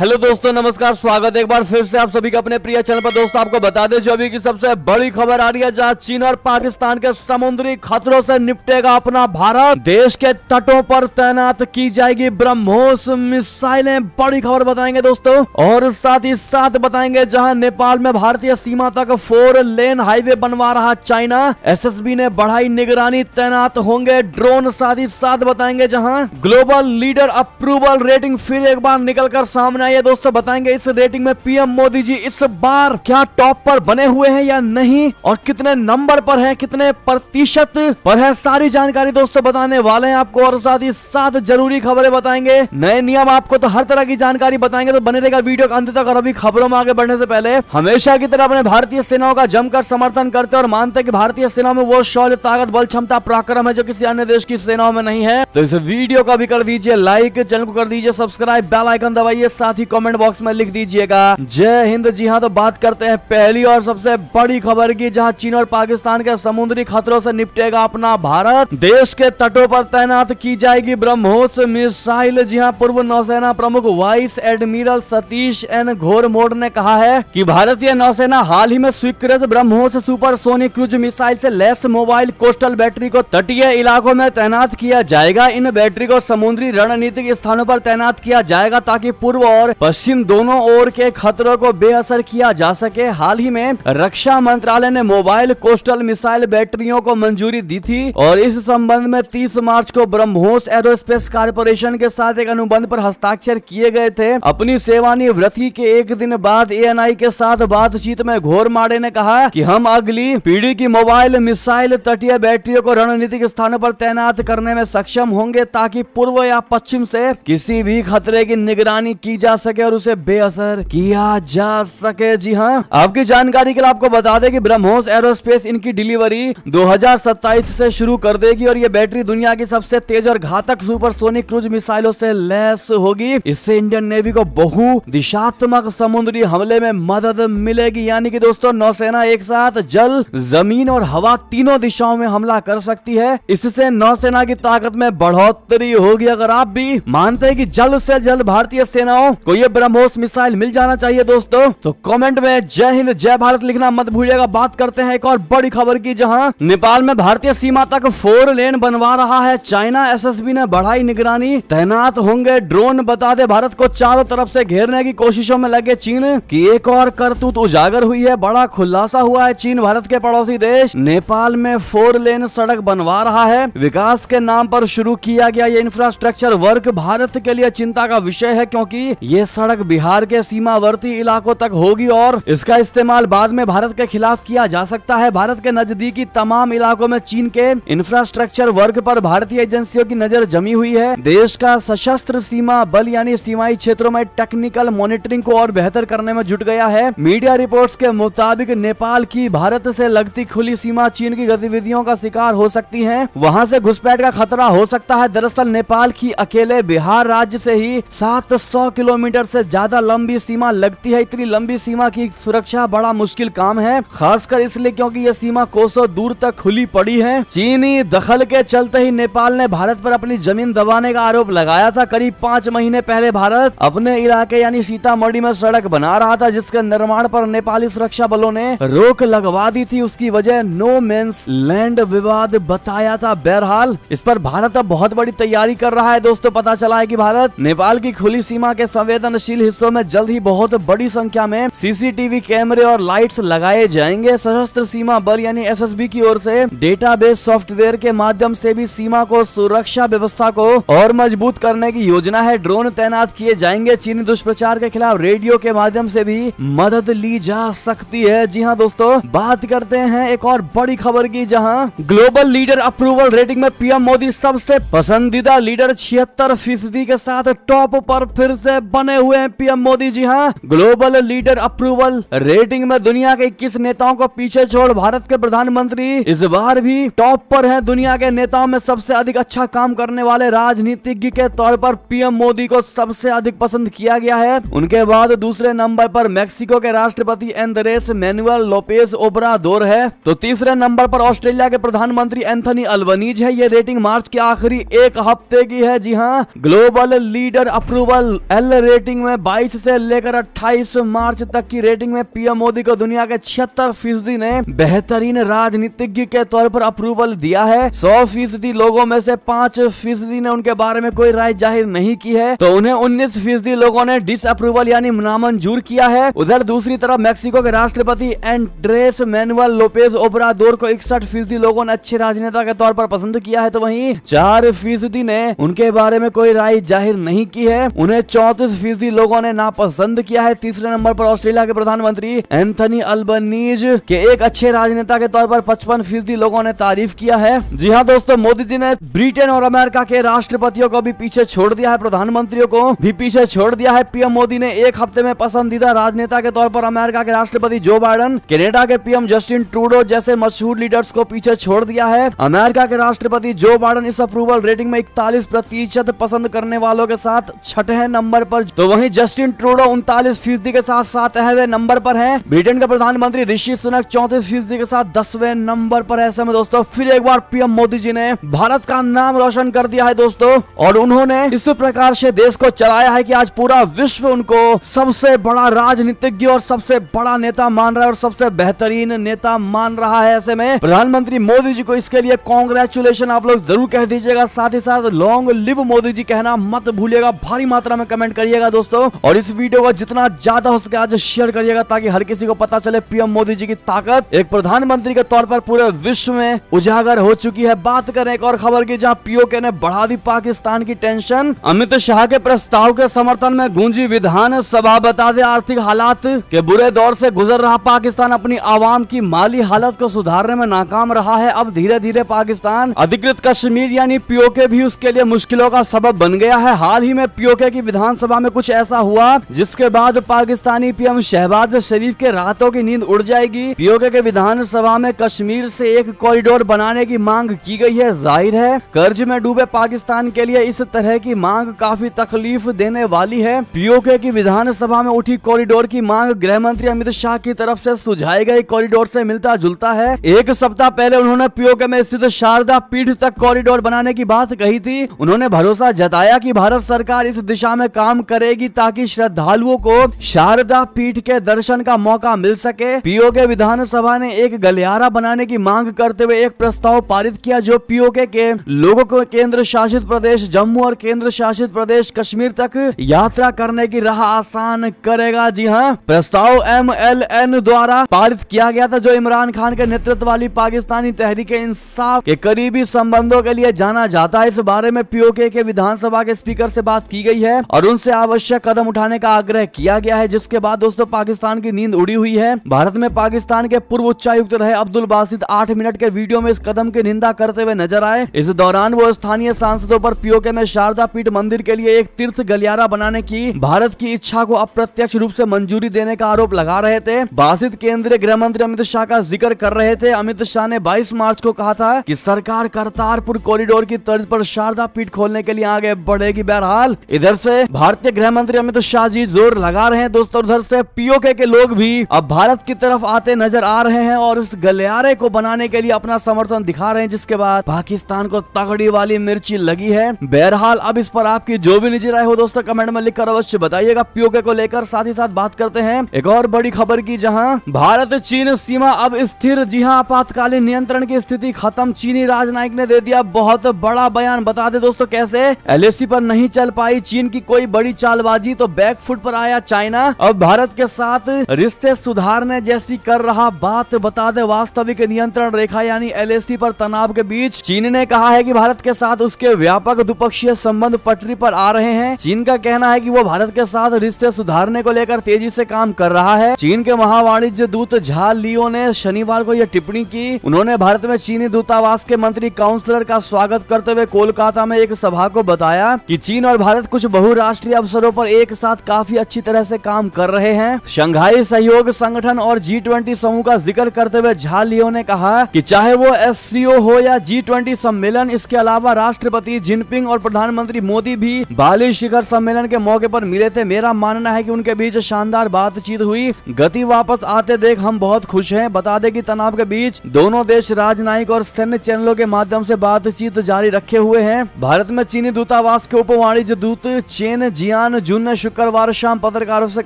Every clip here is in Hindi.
हेलो दोस्तों नमस्कार स्वागत है एक बार फिर से आप सभी का अपने प्रिय चैनल पर दोस्तों आपको बता दें जो अभी की सबसे बड़ी खबर आ रही है जहां चीन और पाकिस्तान के समुद्री खतरों से निपटेगा अपना भारत देश के तटों पर तैनात की जाएगी ब्रह्मोस मिसाइलें बड़ी खबर बताएंगे दोस्तों और साथ ही साथ बताएंगे जहाँ नेपाल में भारतीय सीमा तक फोर लेन हाईवे बनवा रहा चाइना एस ने बढ़ाई निगरानी तैनात होंगे ड्रोन साथ ही साथ बताएंगे जहाँ ग्लोबल लीडर अप्रूवल रेटिंग फिर एक बार निकल सामने बनाई है दोस्तों बताएंगे इस रेटिंग में पीएम मोदी जी इस बार क्या टॉप पर बने हुए हैं या नहीं और कितने नंबर पर हैं कितने प्रतिशत पर है सारी जानकारी दोस्तों बताने वाले हैं आपको और साथ ही साथ जरूरी खबरें बताएंगे नए नियम आपको तो हर तरह की जानकारी बताएंगे तो बने रहेगा वीडियो का अंत तक और अभी खबरों में आगे बढ़ने से पहले हमेशा की तरह अपने भारतीय सेनाओं का जमकर समर्थन करते और मानते की भारतीय सेनाओं में वो शौर्य ताकत बल क्षमता पराक्रम है जो किसी अन्य देश की सेनाओं में नहीं है तो इस वीडियो का भी कर दीजिए लाइक चैनल को कर दीजिए सब्सक्राइब बेल आइकन दबाइए साथ साथ ही कमेंट बॉक्स में लिख दीजिएगा जय हिंद जी हाँ तो बात करते हैं पहली और सबसे बड़ी खबर की जहाँ चीन और पाकिस्तान के समुद्री खतरों से निपटेगा अपना भारत देश के तटों पर तैनात की जाएगी ब्रह्मोस मिसाइल जी हाँ पूर्व नौसेना प्रमुख vice admiral Satish N Ghormade ने कहा है कि भारतीय नौसेना हाल ही में स्वीकृत BrahMos supersonic cruise missile से लेस मोबाइल कोस्टल बैटरी को तटीय इलाकों में तैनात किया जाएगा इन बैटरी को समुद्री रणनीतिक स्थानों पर तैनात किया जाएगा ताकि पूर्व और लेकर पश्चिम दोनों ओर के खतरों को बेअसर किया जा सके हाल ही में रक्षा मंत्रालय ने मोबाइल कोस्टल मिसाइल बैटरियों को मंजूरी दी थी और इस संबंध में 30 मार्च को ब्रह्मोस एरोस्पेस कारपोरेशन के साथ एक अनुबंध पर हस्ताक्षर किए गए थे अपनी सेवानिवृत्ति के एक दिन बाद ए के साथ बातचीत में घोर माड़े ने कहा कि हम अगली पीढ़ी की मोबाइल मिसाइल तटीय बैटरियों को रणनीतिक स्थानों पर तैनात करने में सक्षम होंगे ताकि पूर्व या पश्चिम से किसी भी खतरे की निगरानी की जा सके और उसे बेअसर किया जा सके जी हाँ आपकी जानकारी के लिए आपको बता दें कि ब्रह्मोस एरोस्पेस इनकी डिलीवरी 2027 से शुरू कर देगी और ये बैटरी दुनिया की सबसे तेज और घातक सोनिक क्रूज मिसाइलों से लैस होगी इससे इंडियन नेवी को बहु दिशात्मक समुद्री हमले में मदद मिलेगी यानी कि दोस्तों नौसेना एक साथ जल जमीन और हवा तीनों दिशाओं में हमला कर सकती है इससे नौसेना की ताकत में बढ़ोतरी होगी अगर आप भी मानते हैं कि जल्द से जल्द भारतीय सेनाओं को ये ब्रह्मोस मिसाइल मिल जाना चाहिए दोस्तों तो कमेंट में जय हिंद जय भारत लिखना मत भूलिएगा बात करते हैं एक और बड़ी खबर की जहां नेपाल में भारतीय सीमा तक फोर लेन बनवा रहा है चाइना एसएसबी ने बढ़ाई निगरानी तैनात होंगे ड्रोन बता दे भारत को चारों तरफ से घेरने की कोशिशों में लगे चीन की एक और करतूत उजागर हुई है बड़ा खुलासा हुआ है चीन भारत के पड़ोसी देश नेपाल में फोर लेन सड़क बनवा रहा है विकास के नाम पर शुरू किया गया ये इंफ्रास्ट्रक्चर वर्क भारत के लिए चिंता का विषय है क्योंकि ये ये सड़क बिहार के सीमावर्ती इलाकों तक होगी और इसका इस्तेमाल बाद में भारत के खिलाफ किया जा सकता है भारत के नजदीकी तमाम इलाकों में चीन के इंफ्रास्ट्रक्चर वर्ग पर भारतीय एजेंसियों की नजर जमी हुई है देश का सशस्त्र सीमा बल यानी सीमाई क्षेत्रों में टेक्निकल मॉनिटरिंग को और बेहतर करने में जुट गया है मीडिया रिपोर्ट के मुताबिक नेपाल की भारत ऐसी लगती खुली सीमा चीन की गतिविधियों का शिकार हो सकती है वहाँ ऐसी घुसपैठ का खतरा हो सकता है दरअसल नेपाल की अकेले बिहार राज्य से ही 700 किलोमीटर किलोमीटर से ज्यादा लंबी सीमा लगती है इतनी लंबी सीमा की सुरक्षा बड़ा मुश्किल काम है खासकर इसलिए क्योंकि ये सीमा कोसो दूर तक खुली पड़ी है चीनी दखल के चलते ही नेपाल ने भारत पर अपनी जमीन दबाने का आरोप लगाया था करीब पाँच महीने पहले भारत अपने इलाके यानी सीतामढ़ी में सड़क बना रहा था जिसके निर्माण पर नेपाली सुरक्षा बलों ने रोक लगवा दी थी उसकी वजह नो मेन्स लैंड विवाद बताया था बहरहाल इस पर भारत अब बहुत बड़ी तैयारी कर रहा है दोस्तों पता चला है की भारत नेपाल की खुली सीमा के समय संवेदनशील हिस्सों में जल्द ही बहुत बड़ी संख्या में सीसीटीवी कैमरे और लाइट्स लगाए जाएंगे सशस्त्र सीमा बल यानी एसएसबी की ओर से डेटाबेस सॉफ्टवेयर के माध्यम से भी सीमा को सुरक्षा व्यवस्था को और मजबूत करने की योजना है ड्रोन तैनात किए जाएंगे चीनी दुष्प्रचार के खिलाफ रेडियो के माध्यम से भी मदद ली जा सकती है जी हाँ दोस्तों बात करते हैं एक और बड़ी खबर की जहाँ ग्लोबल लीडर अप्रूवल रेटिंग में पीएम मोदी सबसे पसंदीदा लीडर छिहत्तर फीसदी के साथ टॉप पर फिर से बने हुए हैं पीएम मोदी जी हाँ ग्लोबल लीडर अप्रूवल रेटिंग में दुनिया के इक्कीस नेताओं को पीछे छोड़ भारत के प्रधानमंत्री इस बार भी टॉप पर है दुनिया के नेताओं में सबसे अधिक अच्छा काम करने वाले राजनीतिज्ञ के तौर पर पीएम मोदी को सबसे अधिक पसंद किया गया है उनके बाद दूसरे नंबर पर मैक्सिको के राष्ट्रपति एंद्रेस मैनुअल लोपेस ओबरादोर है तो तीसरे नंबर पर ऑस्ट्रेलिया के प्रधानमंत्री एंथनी अल्बनीज है ये रेटिंग मार्च के आखिरी एक हफ्ते की है जी हाँ ग्लोबल लीडर अप्रूवल एल रेटिंग में 22 से लेकर 28 मार्च तक की रेटिंग में पीएम मोदी को दुनिया के छिहत्तर फीसदी ने बेहतरीन राजनीतिज्ञ के तौर पर अप्रूवल दिया है सौ फीसदी लोगों में से पांच फीसदी ने उनके बारे में कोई राय जाहिर नहीं की है तो उन्हें उन्नीस फीसदी लोगो ने अप्रूवल यानी नामंजूर किया है उधर दूसरी तरफ मैक्सिको के राष्ट्रपति एंड्रेस मैनुअल लोपेज ओबरादोर को इकसठ फीसदी लोगों ने अच्छे राजनेता के तौर पर पसंद किया है तो वहीं चार फीसदी ने उनके बारे में कोई राय जाहिर नहीं की है उन्हें चौतीस फीसदी लोगों ने नापसंद किया है तीसरे नंबर पर ऑस्ट्रेलिया के प्रधानमंत्री एंथनी अल्बनीज के एक अच्छे राजनेता के तौर पर पचपन फीसदी लोगों ने तारीफ किया है जी हाँ दोस्तों मोदी जी ने ब्रिटेन और अमेरिका के राष्ट्रपतियों को भी पीछे छोड़ दिया है प्रधानमंत्रियों को भी पीछे छोड़ दिया है पीएम मोदी ने एक हफ्ते में पसंदीदा राजनेता के तौर पर अमेरिका के राष्ट्रपति जो बाइडन कनेडा के पीएम जस्टिन ट्रूडो जैसे मशहूर लीडर्स को पीछे छोड़ दिया है अमेरिका के राष्ट्रपति जो बाइडन इस अप्रूवल रेटिंग में इकतालीस प्रतिशत पसंद करने वालों के साथ छठे नंबर पर तो वहीं जस्टिन ट्रूडो उनतालीस फीसदी के साथ सातवें नंबर पर है ब्रिटेन के प्रधानमंत्री ऋषि सुनक चौतीस फीसदी के साथ दसवें नंबर पर ऐसे में दोस्तों फिर एक बार पीएम मोदी जी ने भारत का नाम रोशन कर दिया है दोस्तों और उन्होंने इस प्रकार से देश को चलाया है की आज पूरा विश्व उनको सबसे बड़ा राजनीतिज्ञ और सबसे बड़ा नेता मान रहा है और सबसे बेहतरीन नेता मान रहा है ऐसे में प्रधानमंत्री मोदी जी को इसके लिए कॉन्ग्रेचुलेशन आप लोग जरूर कह दीजिएगा साथ ही साथ लॉन्ग लिव मोदी जी कहना मत भूलिएगा भारी मात्रा में कमेंट करिए करिएगा दोस्तों और इस वीडियो को जितना ज्यादा हो सके आज शेयर करिएगा ताकि हर किसी को पता चले पीएम मोदी जी की ताकत एक प्रधानमंत्री के तौर पर पूरे विश्व में उजागर हो चुकी है बात करें एक और खबर की जहाँ पीओके ने बढ़ा दी पाकिस्तान की टेंशन अमित शाह के प्रस्ताव के समर्थन में गूंजी विधान सभा बता दे आर्थिक हालात के बुरे दौर से गुजर रहा पाकिस्तान अपनी आवाम की माली हालत को सुधारने में नाकाम रहा है अब धीरे धीरे पाकिस्तान अधिकृत कश्मीर यानी पीओके भी उसके लिए मुश्किलों का सबब बन गया है हाल ही में पीओके की विधानसभा में में कुछ ऐसा हुआ जिसके बाद पाकिस्तानी पीएम शहबाज शरीफ के रातों की नींद उड़ जाएगी पीओके के विधानसभा में कश्मीर से एक कॉरिडोर बनाने की मांग की गई है जाहिर है कर्ज में डूबे पाकिस्तान के लिए इस तरह की मांग काफी तकलीफ देने वाली है पीओके की विधानसभा में उठी कॉरिडोर की मांग गृह मंत्री अमित शाह की तरफ ऐसी सुझाए गए कॉरिडोर ऐसी मिलता जुलता है एक सप्ताह पहले उन्होंने पीओके में स्थित शारदा पीठ तक कॉरिडोर बनाने की बात कही थी उन्होंने भरोसा जताया की भारत सरकार इस दिशा में काम कर करेगी ताकि श्रद्धालुओं को शारदा पीठ के दर्शन का मौका मिल सके पीओके विधानसभा ने एक गलियारा बनाने की मांग करते हुए एक प्रस्ताव पारित किया जो पीओके के लोगों को केंद्र शासित प्रदेश जम्मू और केंद्र शासित प्रदेश कश्मीर तक यात्रा करने की राह आसान करेगा जी हाँ प्रस्ताव एम एल एन द्वारा पारित किया गया था जो इमरान खान के नेतृत्व वाली पाकिस्तानी तहरीक इंसाफ के करीबी संबंधों के लिए जाना जाता है इस बारे में पीओके के विधानसभा के स्पीकर से बात की गई है और उनसे आवश्यक कदम उठाने का आग्रह किया गया है जिसके बाद दोस्तों पाकिस्तान की नींद उड़ी हुई है भारत में पाकिस्तान के पूर्व उच्चायुक्त रहे अब्दुल बासित आठ मिनट के वीडियो में इस कदम की निंदा करते हुए नजर आए इस दौरान वो स्थानीय सांसदों पर पीओके में शारदा पीठ मंदिर के लिए एक तीर्थ गलियारा बनाने की भारत की इच्छा को अप्रत्यक्ष रूप से मंजूरी देने का आरोप लगा रहे थे बासित केंद्रीय गृह मंत्री अमित शाह का जिक्र कर रहे थे अमित शाह ने 22 मार्च को कहा था कि सरकार करतारपुर कॉरिडोर की तर्ज पर शारदा पीठ खोलने के लिए आगे बढ़ेगी बहरहाल इधर से भारतीय के गृह मंत्री अमित शाह जी जोर लगा रहे हैं दोस्तों उधर से पीओके के लोग भी अब भारत की तरफ आते नजर आ रहे हैं और इस गलियारे को बनाने के लिए अपना समर्थन दिखा रहे हैं जिसके बाद पाकिस्तान को तगड़ी वाली मिर्ची लगी है बहरहाल अब इस पर आपकी जो भी निजी राय हो दोस्तों कमेंट में लिखकर अवश्य बताइएगा पीओके को लेकर साथ ही साथ बात करते हैं एक और बड़ी खबर की जहाँ भारत चीन सीमा अब स्थिर जी हाँ आपातकालीन नियंत्रण की स्थिति खत्म चीनी राजनायक ने दे दिया बहुत बड़ा बयान बता दे दोस्तों कैसे एलएसी पर नहीं चल पाई चीन की कोई बड़ी चालबाजी तो बैक फुट पर आया चाइना अब भारत के साथ रिश्ते सुधारने जैसी कर रहा बात बता दे वास्तविक नियंत्रण रेखा यानी एल पर तनाव के बीच चीन ने कहा है की भारत के साथ उसके व्यापक द्विपक्षीय संबंध पटरी पर आ रहे हैं चीन का कहना है की वो भारत के साथ रिश्ते सुधारने को लेकर तेजी से काम कर रहा है चीन के महावाणिज्य दूत झा लियो ने शनिवार को यह टिप्पणी की उन्होंने भारत में चीनी दूतावास के मंत्री काउंसलर का स्वागत करते हुए कोलकाता में एक सभा को बताया कि चीन और भारत कुछ बहुराष्ट्रीय अवसरों पर एक साथ काफी अच्छी तरह से काम कर रहे हैं शंघाई सहयोग संगठन और जी समूह का जिक्र करते हुए झा लियो ने कहा कि चाहे वो एस हो या जी सम्मेलन इसके अलावा राष्ट्रपति जिनपिंग और प्रधानमंत्री मोदी भी बाली शिखर सम्मेलन के मौके पर मिले थे मेरा मानना है कि उनके बीच शानदार बातचीत हुई गति वापस आते देख हम बहुत खुश हैं बता दें कि तनाव के बीच दोनों देश राजनयिक और सैन्य चैनलों के माध्यम से बातचीत जारी रखे हुए हैं भारत में चीनी दूतावास के उप वाणिज्य दूत चेन जिया दरमियान जून ने शुक्रवार शाम पत्रकारों से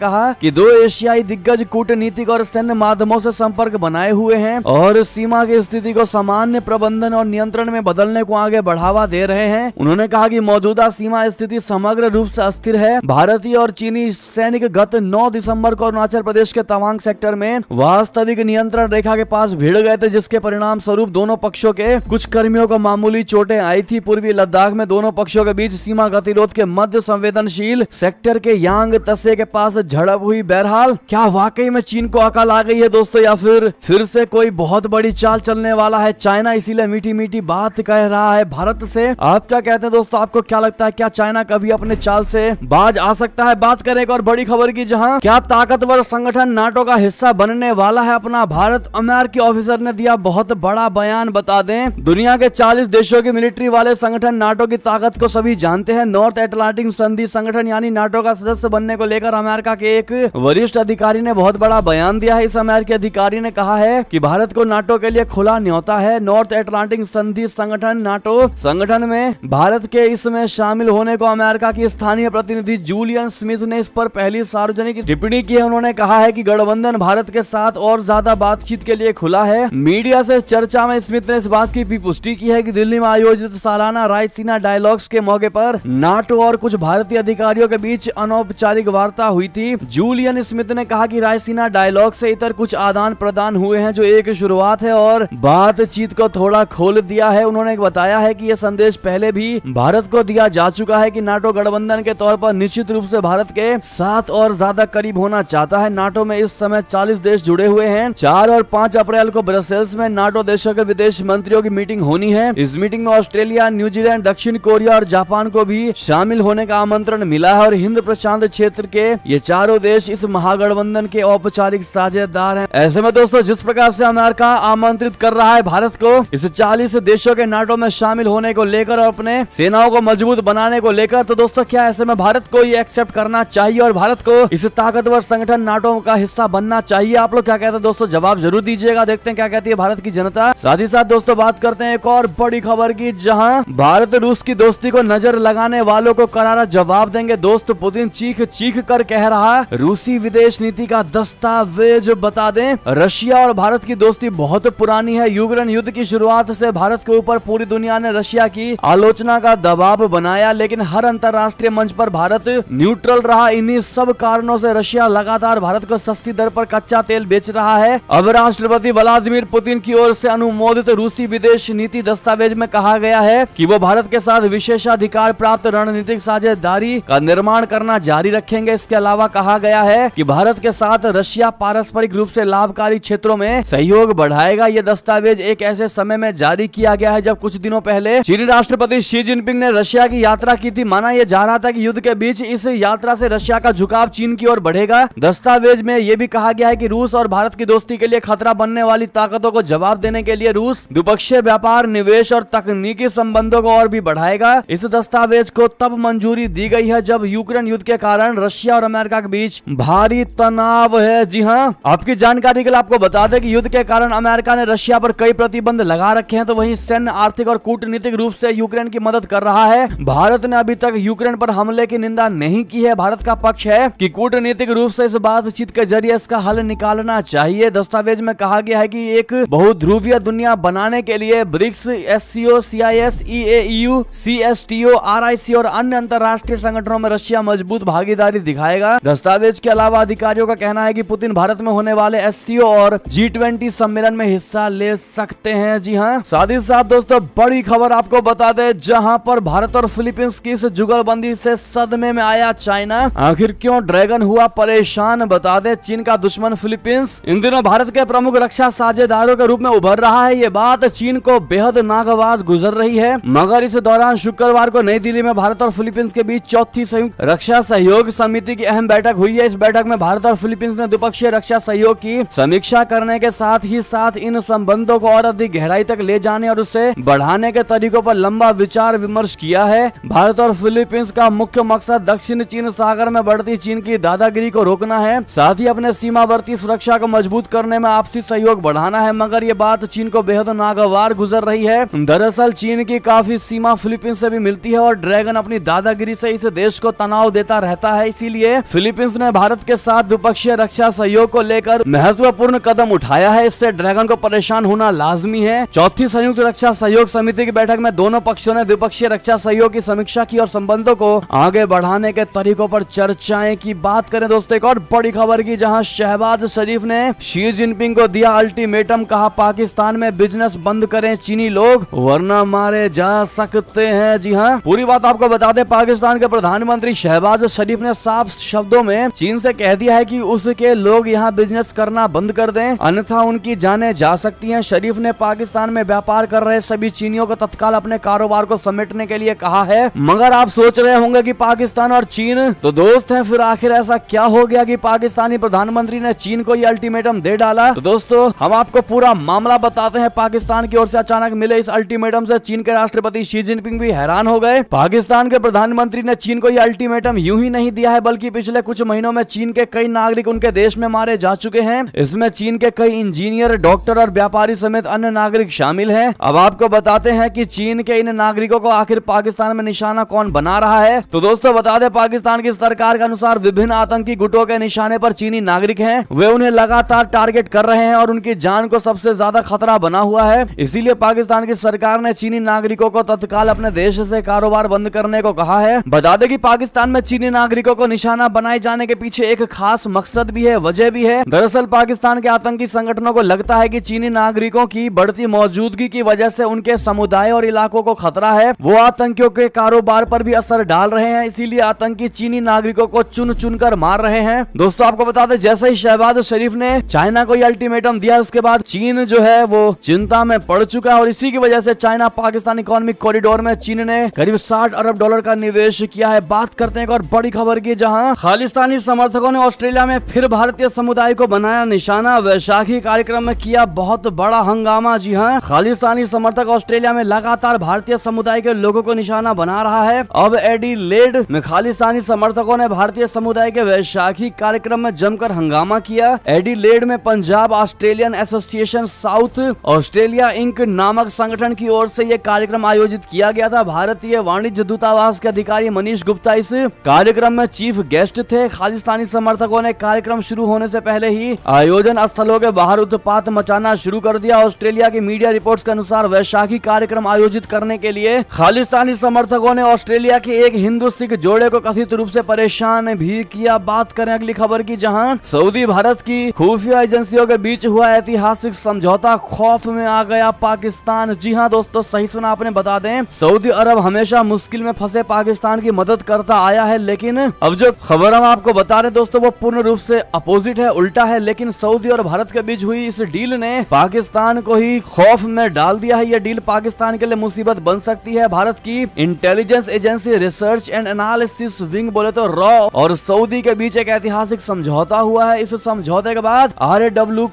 कहा कि दो एशियाई दिग्गज कूटनीतिक और सैन्य माध्यमों से संपर्क बनाए हुए हैं और सीमा की स्थिति को सामान्य प्रबंधन और नियंत्रण में बदलने को आगे बढ़ावा दे रहे हैं उन्होंने कहा की मौजूदा सीमा स्थिति समग्र रूप ऐसी अस्थिर है भारतीय और चीनी सैनिक गत नौ दिसम्बर को अरुणाचल प्रदेश के तवांग सेक्टर में वास्तविक नियंत्रण रेखा के पास भिड़ गए थे जिसके परिणाम स्वरूप दोनों पक्षों के कुछ कर्मियों को मामूली चोटें आई थी पूर्वी लद्दाख में दोनों पक्षों के बीच सीमा गतिरोध के मध्य संवेदनशील झील सेक्टर के यांग तसे के पास झड़प हुई बहरहाल क्या वाकई में चीन को अकल आ गई है दोस्तों या फिर फिर से कोई बहुत बड़ी चाल चलने वाला है चाइना इसीलिए मीठी मीठी बात कह रहा है भारत से आप क्या कहते हैं दोस्तों आपको क्या लगता है क्या चाइना कभी अपने चाल से बाज आ सकता है बात करें एक और बड़ी खबर की जहाँ क्या ताकतवर संगठन नाटो का हिस्सा बनने वाला है अपना भारत अमेरिकी ऑफिसर ने दिया बहुत बड़ा बयान बता दें दुनिया के 40 देशों के मिलिट्री वाले संगठन नाटो की ताकत को सभी जानते हैं नॉर्थ एटलांटिक संधि संगठन यानी नाटो का सदस्य बनने को लेकर अमेरिका के एक वरिष्ठ अधिकारी ने बहुत बड़ा बयान दिया है इस अमेरिकी अधिकारी ने कहा है कि भारत को नाटो के लिए खुला न्योता है नॉर्थ एटलांटिक संधि संगठन नाटो संगठन में भारत के इसमें शामिल होने को अमेरिका की स्थानीय प्रतिनिधि जूलियन स्मिथ ने इस पर पहली सार्वजनिक टिप्पणी की है उन्होंने कहा है की गठबंधन भारत के साथ और ज्यादा बातचीत के लिए खुला है मीडिया से चर्चा में स्मिथ ने इस बात की भी पुष्टि की है की दिल्ली में आयोजित सालाना रायसीना डायलॉग्स के मौके पर नाटो और कुछ भारतीय अधिकारी अधिकारियों के बीच अनौपचारिक वार्ता हुई थी जूलियन स्मिथ ने कहा कि रायसीना डायलॉग से इतर कुछ आदान प्रदान हुए हैं जो एक शुरुआत है और बातचीत को थोड़ा खोल दिया है उन्होंने बताया है की यह संदेश पहले भी भारत को दिया जा चुका है की नाटो गठबंधन के तौर पर निश्चित रूप से भारत के साथ और ज्यादा करीब होना चाहता है नाटो में इस समय 40 देश जुड़े हुए हैं चार और पाँच अप्रैल को ब्रसेल्स में नाटो देशों के विदेश मंत्रियों की मीटिंग होनी है इस मीटिंग में ऑस्ट्रेलिया न्यूजीलैंड दक्षिण कोरिया और जापान को भी शामिल होने का आमंत्रण मिला मिला है और हिंद प्रशांत क्षेत्र के ये चारों देश इस महागठबंधन के औपचारिक साझेदार हैं ऐसे में दोस्तों जिस प्रकार से अमेरिका आमंत्रित कर रहा है भारत को इस चालीस देशों के नाटो में शामिल होने को लेकर और अपने सेनाओं को मजबूत बनाने को लेकर तो दोस्तों क्या ऐसे में भारत को ये एक्सेप्ट करना चाहिए और भारत को इस ताकतवर संगठन नाटो का हिस्सा बनना चाहिए आप लोग क्या कहते हैं दोस्तों जवाब जरूर दीजिएगा देखते हैं क्या कहती है भारत की जनता साथ ही साथ दोस्तों बात करते हैं एक और बड़ी खबर की जहाँ भारत रूस की दोस्ती को नजर लगाने वालों को करारा जवाब देंगे करेंगे दोस्त पुतिन चीख चीख कर कह रहा है रूसी विदेश नीति का दस्तावेज बता दें रशिया और भारत की दोस्ती बहुत पुरानी है यूक्रेन युद्ध की शुरुआत से भारत के ऊपर पूरी दुनिया ने रशिया की आलोचना का दबाव बनाया लेकिन हर अंतर्राष्ट्रीय मंच पर भारत न्यूट्रल रहा इन्हीं सब कारणों से रशिया लगातार भारत को सस्ती दर पर कच्चा तेल बेच रहा है अब राष्ट्रपति व्लादिमीर पुतिन की ओर से अनुमोदित रूसी विदेश नीति दस्तावेज में कहा गया है कि वो भारत के साथ विशेषाधिकार प्राप्त रणनीतिक साझेदारी का निर्माण करना जारी रखेंगे इसके अलावा कहा गया है कि भारत के साथ रशिया पारस्परिक रूप से लाभकारी क्षेत्रों में सहयोग बढ़ाएगा ये दस्तावेज एक ऐसे समय में जारी किया गया है जब कुछ दिनों पहले चीनी राष्ट्रपति शी जिनपिंग ने रशिया की यात्रा की थी माना यह जा रहा था की युद्ध के बीच इस यात्रा ऐसी रशिया का झुकाव चीन की ओर बढ़ेगा दस्तावेज में यह भी कहा गया है की रूस और भारत की दोस्ती के लिए खतरा बनने वाली ताकतों को जवाब देने के लिए रूस द्विपक्षीय व्यापार निवेश और तकनीकी संबंधों को और भी बढ़ाएगा इस दस्तावेज को तब मंजूरी दी गई है जब यूक्रेन युद्ध के कारण रशिया और अमेरिका के बीच भारी तनाव है जी हाँ आपकी जानकारी के लिए आपको बता दें कि युद्ध के कारण अमेरिका ने रशिया पर कई प्रतिबंध लगा रखे हैं तो वहीं सैन्य आर्थिक और कूटनीतिक रूप से यूक्रेन की मदद कर रहा है भारत ने अभी तक यूक्रेन पर हमले की निंदा नहीं की है भारत का पक्ष है कि कूटनीतिक रूप से इस बातचीत के जरिए इसका हल निकालना चाहिए दस्तावेज में कहा गया है की एक बहुध्रुवीय दुनिया बनाने के लिए BRICS S C O C I S E C S T O R I C और अन्य अंतर्राष्ट्रीय संगठनों में रशिया मजबूत भागीदारी दिखाएगा दस्तावेज के अलावा अधिकारियों का कहना है की पुतिन भारत में होने वाले एस और जी सम्मेलन में हिस्सा ले सकते हैं जी हाँ साथ ही साथ दोस्तों बड़ी खबर आपको बता दे जहाँ पर भारत और फिलीपींस की इस जुगलबंदी से सदमे में आया चाइना आखिर क्यों ड्रैगन हुआ परेशान बता दे चीन का दुश्मन फिलीपींस इन दिनों भारत के प्रमुख रक्षा साझेदारों के रूप में उभर रहा है ये बात चीन को बेहद नागवाज गुजर रही है मगर इस दौरान शुक्रवार को नई दिल्ली में भारत और फिलीपींस के बीच चौथी संयुक्त रक्षा सहयोग समिति की अहम बैठक हुई है इस बैठक में भारत और फिलीपींस ने द्विपक्षीय रक्षा सहयोग की समीक्षा करने के साथ ही साथ इन संबंधों को और अधिक गहराई तक ले जाने और उसे बढ़ाने के तरीकों पर लंबा विचार विमर्श किया है भारत और फिलीपींस का मुख्य मकसद दक्षिण चीन सागर में बढ़ती चीन की दादागिरी को रोकना है साथ ही अपने सीमावर्ती सुरक्षा को मजबूत करने में आपसी सहयोग बढ़ाना है मगर ये बात चीन को बेहद नागवार गुजर रही है दरअसल चीन की काफी सीमा फिलीपींस से भी मिलती है और ड्रैगन अपनी दादागिरी से इस देश को तनाव देता रहता है इसीलिए फिलीपींस ने भारत के साथ द्विपक्षीय रक्षा सहयोग को लेकर महत्वपूर्ण कदम उठाया है इससे ड्रैगन को परेशान होना लाजमी है चौथी संयुक्त रक्षा सहयोग समिति की बैठक में दोनों पक्षों ने द्विपक्षीय रक्षा सहयोग की समीक्षा की और संबंधों को आगे बढ़ाने के तरीकों पर चर्चाएं की बात करें दोस्तों एक और बड़ी खबर की जहां शहबाज शरीफ ने शी जिनपिंग को दिया अल्टीमेटम कहा पाकिस्तान में बिजनेस बंद करें चीनी लोग वरना मारे जा सकते हैं जी हाँ पूरी बात आपको बता दें पाकिस्तान के प्रधानमंत्री मंत्री शहबाज शरीफ ने साफ शब्दों में चीन से कह दिया है कि उसके लोग यहाँ बिजनेस करना बंद कर दें अन्यथा उनकी जाने जा सकती हैं शरीफ ने पाकिस्तान में व्यापार कर रहे सभी चीनियों को तत्काल अपने कारोबार को समेटने के लिए कहा है मगर आप सोच रहे होंगे की पाकिस्तान और चीन तो दोस्त है फिर आखिर ऐसा क्या हो गया की पाकिस्तानी प्रधानमंत्री ने चीन को ये अल्टीमेटम दे डाला तो दोस्तों हम आपको पूरा मामला बताते हैं पाकिस्तान की ओर से अचानक मिले इस अल्टीमेटम से चीन के राष्ट्रपति शी जिनपिंग भी हैरान हो गए पाकिस्तान के प्रधानमंत्री ने चीन को यह अल्टीमेटम यूं ही नहीं दिया है बल्कि पिछले कुछ महीनों में चीन के कई नागरिक उनके देश में मारे जा चुके हैं इसमें चीन के कई इंजीनियर डॉक्टर और व्यापारी समेत अन्य नागरिक शामिल है अब आपको बताते हैं की चीन के इन नागरिकों को आखिर पाकिस्तान में निशाना कौन बना रहा है तो दोस्तों बता दे पाकिस्तान की सरकार के अनुसार विभिन्न आतंकी गुटों के निशाने पर चीनी नागरिक है वे उन्हें लगातार टारगेट कर रहे हैं और उनकी जान को सबसे ज्यादा खतरा बना हुआ है इसीलिए पाकिस्तान की सरकार ने चीनी नागरिकों को तत्काल अपने देश से कारोबार बंद करने को कहा है बता दे कि पाकिस्तान में चीनी नागरिकों को निशाना बनाए जाने के पीछे एक खास मकसद भी है वजह भी है दरअसल पाकिस्तान के आतंकी संगठनों को लगता है की चीनी नागरिकों की बढ़ती मौजूदगी की वजह से उनके समुदाय और इलाकों को खतरा है वो आतंकियों के कारोबार पर भी असर डाल रहे हैं इसीलिए आतंकी चीनी नागरिकों को चुन चुन कर मार रहे हैं दोस्तों आपको बता दें जैसे ही शहबाज शरीफ ने चाइना को ये अल्टीमेटम दिया उसके बाद चीन जो है वो चिंता में पड़ चुका है और इसी की वजह से चाइना पाकिस्तान इकोनॉमिक कॉरिडोर में चीन ने करीब साठ अरब डॉलर का निवेश किया है बात करते हैं और बड़ी खबर की जहां खालिस्तानी समर्थकों ने ऑस्ट्रेलिया में फिर भारतीय समुदाय को बनाया निशाना वैशाखी कार्यक्रम में किया बहुत बड़ा हंगामा जी हाँ खालिस्तानी समर्थक ऑस्ट्रेलिया में लगातार भारतीय समुदाय के लोगों को निशाना बना रहा है अब एडी लेड में खालिस्तानी समर्थकों ने भारतीय समुदाय के वैशाखी कार्यक्रम में जमकर हंगामा किया एडी लेड में Punjab Australian Association South Australia Inc नामक संगठन की ओर से यह कार्यक्रम आयोजित किया गया था भारतीय वाणिज्य दूतावास के अधिकारी मनीष गुप्ता गुप्ता इस कार्यक्रम में चीफ गेस्ट थे खालिस्तानी समर्थकों ने कार्यक्रम शुरू होने से पहले ही आयोजन स्थलों के बाहर उत्पात मचाना शुरू कर दिया ऑस्ट्रेलिया की मीडिया रिपोर्ट्स के अनुसार वैशाखी कार्यक्रम आयोजित करने के लिए खालिस्तानी समर्थकों ने ऑस्ट्रेलिया के एक हिंदू सिख जोड़े को कथित रूप ऐसी परेशान भी किया बात करें अगली खबर की जहाँ सऊदी भारत की खुफिया एजेंसियों के बीच हुआ ऐतिहासिक समझौता खौफ में आ गया पाकिस्तान जी हाँ दोस्तों सही सुना आपने बता दें सऊदी अरब हमेशा मुश्किल में फंसे पाकिस्तान की मदद करता आया है लेकिन अब जो खबर हम आपको बता रहे दोस्तों वो पूर्ण रूप से अपोजिट है उल्टा है लेकिन सऊदी और भारत के बीच हुई इस डील ने पाकिस्तान को ही खौफ में डाल दिया है यह डील पाकिस्तान के लिए मुसीबत बन सकती है भारत की intelligence agency research and analysis wing बोले तो रॉ और सऊदी के बीच एक ऐतिहासिक समझौता हुआ है इस समझौते के बाद आर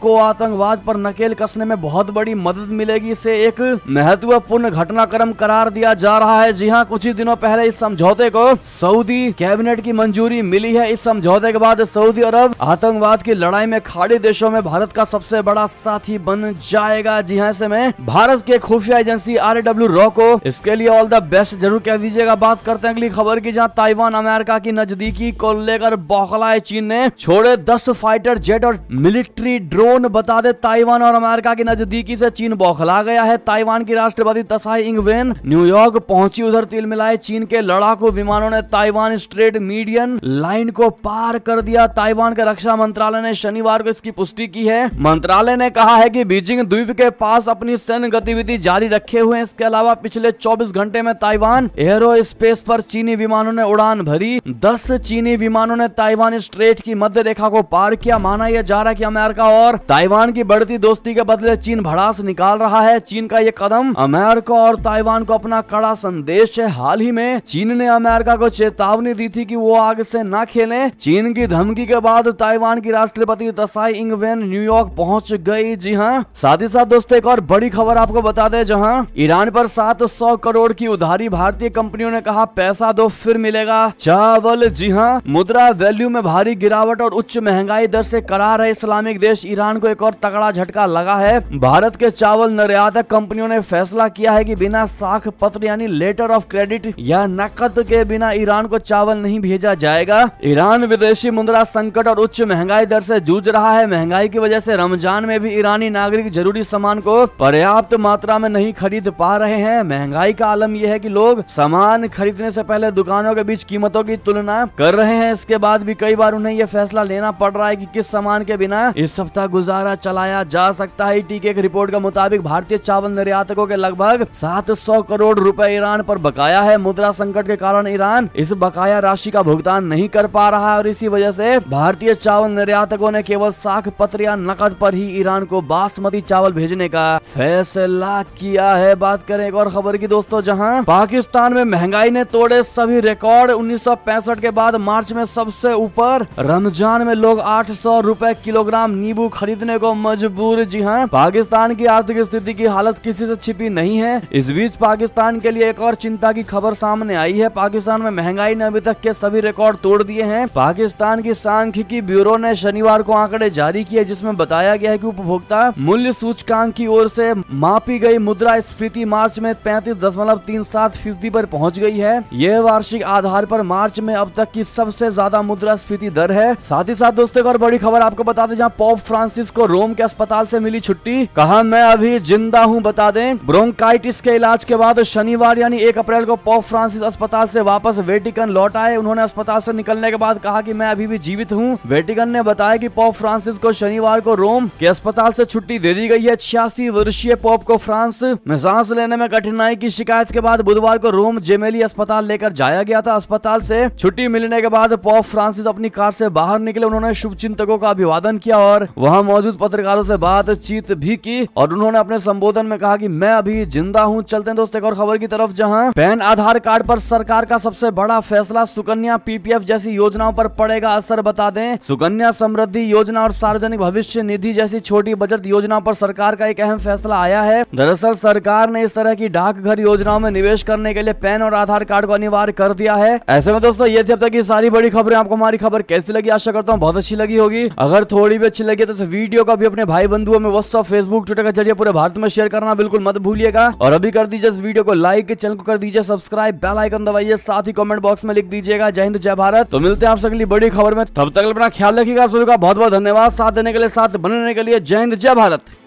को आतंकवाद पर नकेल कसने में बहुत बड़ी मदद मिलेगी इसे एक महत्वपूर्ण घटनाक्रम करार दिया जा रहा है जी हाँ कुछ ही दिनों पहले इस समझौते को सऊदी कैबिनेट की मंजूरी मिली है इस समझौते के बाद सऊदी अरब आतंकवाद की लड़ाई में खाड़ी देशों में भारत का सबसे बड़ा साथी बन जाएगा जी हाँ ऐसे में भारत के खुफिया एजेंसी आर डब्ल्यू रॉ को इसके लिए ऑल द बेस्ट जरूर कह दीजिएगा बात करते हैं अगली खबर की जहाँ ताइवान अमेरिका की नजदीकी को लेकर बौखलाए चीन ने छोड़े दस फाइटर जेट और मिलिट्री ड्रोन बता दे ताइवान और अमेरिका की नजदीकी से चीन बौखला गया है ताइवान की राष्ट्रपति तसाई इंगवेन न्यूयॉर्क पहुंची उधर तिल मिलाए चीन के लड़ाकू विमानों ने ने ताइवान स्ट्रेट मीडियन लाइन को पार कर दिया ताइवान के रक्षा मंत्रालय ने शनिवार को इसकी पुष्टि की है मंत्रालय ने कहा है कि बीजिंग द्वीप के पास अपनी सैन्य गतिविधि जारी रखे हुए इसके अलावा पिछले 24 घंटे में ताइवान एयरो स्पेस पर चीनी विमानों ने उड़ान भरी दस चीनी विमानों ने ताइवान स्ट्रेट की मध्य रेखा को पार किया माना यह जा रहा है की अमेरिका और ताइवान की बढ़ती दोस्ती के बदले चीन भड़ास निकाल रहा है चीन का ये कदम अमेरिका और ताइवान को अपना कड़ा संदेश है हाल ही में चीन ने अमेरिका को को चेतावनी दी थी कि वो आग से न खेलें चीन की धमकी के बाद ताइवान की राष्ट्रपति तसाई इंगवेन न्यूयॉर्क पहुंच गई जी हाँ साथ ही साथ दोस्तों एक और बड़ी खबर आपको बता दे जहाँ ईरान पर 700 करोड़ की उधारी भारतीय कंपनियों ने कहा पैसा दो फिर मिलेगा चावल जी हाँ मुद्रा वैल्यू में भारी गिरावट और उच्च महंगाई दर ऐसी करा रहे इस्लामिक देश ईरान को एक और तगड़ा झटका लगा है भारत के चावल निर्यातक कंपनियों ने फैसला किया है की बिना साख पत्र यानी लेटर ऑफ क्रेडिट या नकद के बिना ईरान को चावल नहीं भेजा जाएगा ईरान विदेशी मुद्रा संकट और उच्च महंगाई दर से जूझ रहा है महंगाई की वजह से रमजान में भी ईरानी नागरिक जरूरी सामान को पर्याप्त मात्रा में नहीं खरीद पा रहे हैं महंगाई का आलम यह है कि लोग सामान खरीदने से पहले दुकानों के बीच कीमतों की तुलना कर रहे हैं इसके बाद भी कई बार उन्हें यह फैसला लेना पड़ रहा है कि किस सामान के बिना इस सप्ताह गुजारा चलाया जा सकता है टीके की एक रिपोर्ट के मुताबिक भारतीय चावल निर्यातकों के लगभग सात करोड़ रूपए ईरान पर बकाया है मुद्रा संकट के कारण ईरान किसान इस बकाया राशि का भुगतान नहीं कर पा रहा है और इसी वजह से भारतीय चावल निर्यातकों ने केवल साख पत्र या नकद पर ही ईरान को बासमती चावल भेजने का फैसला किया है बात करें एक और खबर की दोस्तों जहां पाकिस्तान में महंगाई ने तोड़े सभी रिकॉर्ड उन्नीस के बाद मार्च में सबसे ऊपर रमजान में लोग आठ सौ रूपए किलोग्राम नींबू खरीदने को मजबूर जी हाँ पाकिस्तान की आर्थिक स्थिति की हालत किसी से छिपी नहीं है इस बीच पाकिस्तान के लिए एक और चिंता की खबर सामने आई है पाकिस्तान में महंगाई ने अभी तक के सभी रिकॉर्ड तोड़ दिए हैं पाकिस्तान की सांख्यिकी ब्यूरो ने शनिवार को आंकड़े जारी किए जिसमें बताया गया है कि उपभोक्ता मूल्य सूचकांक की ओर से मापी गई मुद्रा स्फीति मार्च में पैंतीस दशमलव तीन सात फीसदी पर पहुंच गई है यह वार्षिक आधार पर मार्च में अब तक की सबसे ज्यादा मुद्रा स्फीति दर है साथ ही साथ दोस्तों एक और बड़ी खबर आपको बता दे जहाँ पॉप फ्रांसिस को रोम के अस्पताल से मिली छुट्टी कहा मैं अभी जिंदा हूँ बता दें ब्रोंकाइटिस के इलाज के बाद शनिवार यानी एक अप्रैल को पॉप फ्रांसिस अस्पताल से वापस वापस वेटिकन लौट आए उन्होंने अस्पताल से निकलने के बाद कहा कि मैं अभी भी जीवित हूँ वेटिकन ने बताया कि पॉप फ्रांसिस को शनिवार को रोम के अस्पताल से छुट्टी दे दी गई है छियासी वर्षीय पॉप को फ्रांस में सांस लेने में कठिनाई की शिकायत के बाद बुधवार को रोम जेमेली अस्पताल लेकर जाया गया था अस्पताल से छुट्टी मिलने के बाद पॉप फ्रांसिस अपनी कार से बाहर निकले उन्होंने शुभ चिंतकों का अभिवादन किया और वहाँ मौजूद पत्रकारों से बातचीत भी की और उन्होंने अपने संबोधन में कहा की मैं अभी जिंदा हूँ चलते दोस्त एक और खबर की तरफ जहाँ पैन आधार कार्ड आरोप सरकार का सबसे सबसे बड़ा फैसला सुकन्या पीपीएफ जैसी योजनाओं पर पड़ेगा असर बता दें सुकन्या समृद्धि योजना और सार्वजनिक भविष्य निधि जैसी छोटी बचत योजना पर सरकार का एक अहम फैसला आया है दरअसल सरकार ने इस तरह की डाकघर योजनाओं में निवेश करने के लिए पैन और आधार कार्ड को अनिवार्य कर दिया है ऐसे में दोस्तों ये थी अब तक की सारी बड़ी खबरें आपको हमारी खबर कैसी लगी आशा करता हूँ बहुत अच्छी लगी होगी अगर थोड़ी भी अच्छी लगी तो वीडियो को भी अपने भाई बंधुओं में व्हाट्सअप फेसबुक ट्विटर के जरिए पूरे भारत में शेयर करना बिल्कुल मत भूलिएगा और अभी कर दीजिए इस वीडियो को लाइक चैनल को कर दीजिए सब्सक्राइब बेल आइकन दबाइए साथ ही कमेंट बॉक्स में लिख दीजिएगा जय हिंद जय भारत तो मिलते हैं आपसे अगली बड़ी खबर में तब तक अपना ख्याल रखिएगा आप सभी का बहुत बहुत धन्यवाद साथ देने के लिए साथ बनने के लिए जय हिंद जय भारत